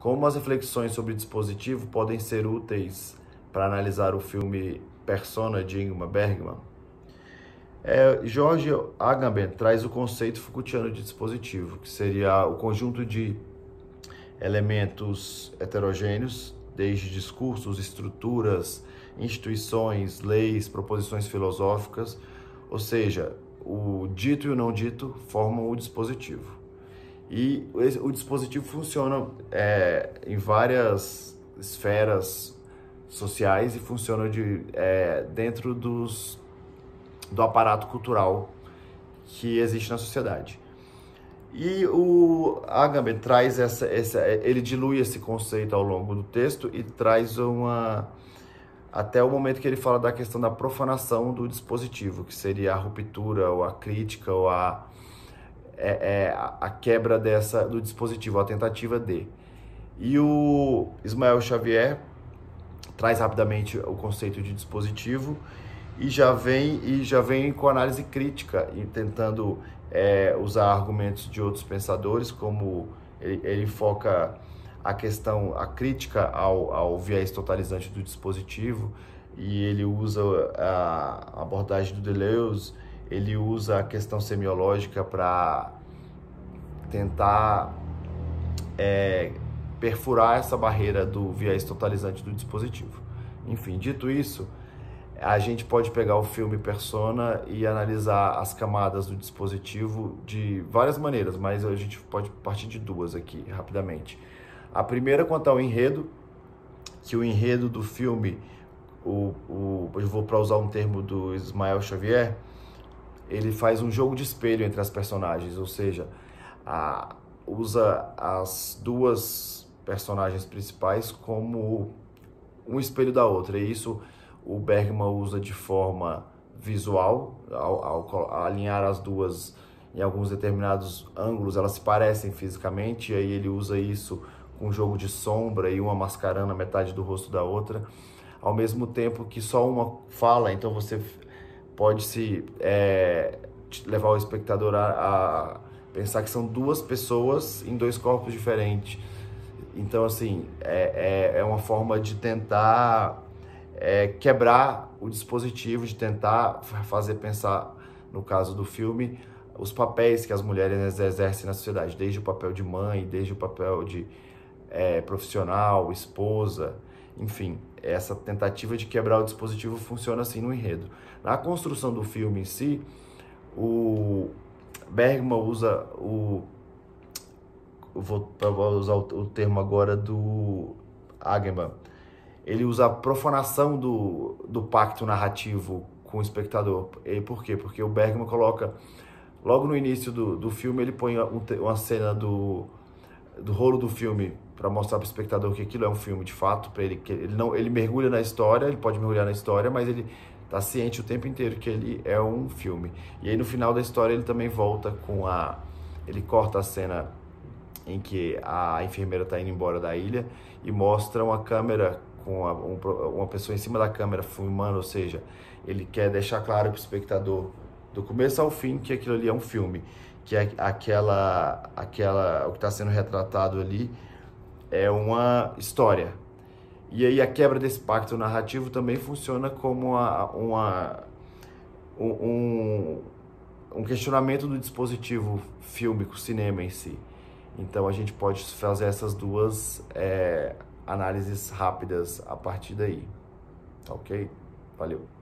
Como as reflexões sobre o dispositivo podem ser úteis para analisar o filme Persona de Ingmar Bergman? É, Jorge Agamben traz o conceito Foucaultiano de dispositivo, que seria o conjunto de elementos heterogêneos, desde discursos, estruturas, instituições, leis, proposições filosóficas, ou seja, o dito e o não dito formam o dispositivo. E o dispositivo funciona é, em várias esferas sociais e funciona de, é, dentro dos, do aparato cultural que existe na sociedade. E o Agamben traz essa, essa, ele dilui esse conceito ao longo do texto e traz uma até o momento que ele fala da questão da profanação do dispositivo, que seria a ruptura ou a crítica ou a é, é, a quebra dessa do dispositivo, a tentativa de. E o Ismael Xavier traz rapidamente o conceito de dispositivo e já vem e já vem com análise crítica e tentando é, usar argumentos de outros pensadores, como ele, ele, foca a questão, a crítica ao, ao viés totalizante do dispositivo e ele usa a abordagem do Deleuze ele usa a questão semiológica para tentar é, perfurar essa barreira do viés totalizante do dispositivo. Enfim, dito isso, a gente pode pegar o filme Persona e analisar as camadas do dispositivo de várias maneiras, mas a gente pode partir de duas aqui rapidamente. A primeira quanto ao enredo, que o enredo do filme, o, o eu vou para usar um termo do Ismael Xavier, ele faz um jogo de espelho entre as personagens, ou seja, a, usa as duas personagens principais como um espelho da outra. E isso o Bergman usa de forma visual, ao, ao, ao alinhar as duas em alguns determinados ângulos, elas se parecem fisicamente, e aí ele usa isso com um jogo de sombra e uma mascarando a metade do rosto da outra, ao mesmo tempo que só uma fala, então você pode se é, levar o espectador a, a, pensar que são duas pessoas em dois corpos diferentes. Então, assim, é, é, é uma forma de tentar é, quebrar o dispositivo, de tentar fazer pensar, no caso do filme, os papéis que as mulheres exercem na sociedade, desde o papel de mãe, desde o papel de é, profissional, esposa, enfim, essa tentativa de quebrar o dispositivo funciona assim no enredo. Na construção do filme em si, o Bergman usa o vou, usar o, termo agora do Agenban. Ele usa a profanação do, do pacto narrativo com o espectador. E por quê? Porque o Bergman coloca logo no início do, do filme ele põe uma cena do do rolo do filme para mostrar para o espectador que aquilo é um filme de fato, para ele que ele não ele mergulha na história, ele pode mergulhar na história, mas ele está ciente o tempo inteiro que ele é um filme. E aí no final da história ele também volta com a ele corta a cena em que a enfermeira está indo embora da ilha e mostra uma câmera com a, um, uma pessoa em cima da câmera filmando, ou seja, ele quer deixar claro para o espectador do começo ao fim que aquilo ali é um filme que é aquela, aquela, o que está sendo retratado ali é uma história. E aí a quebra desse pacto narrativo também funciona como uma, uma um, um questionamento do dispositivo fílmico, cinema em si. Então a gente pode fazer essas duas é, análises rápidas a partir daí. Tá ok? Valeu!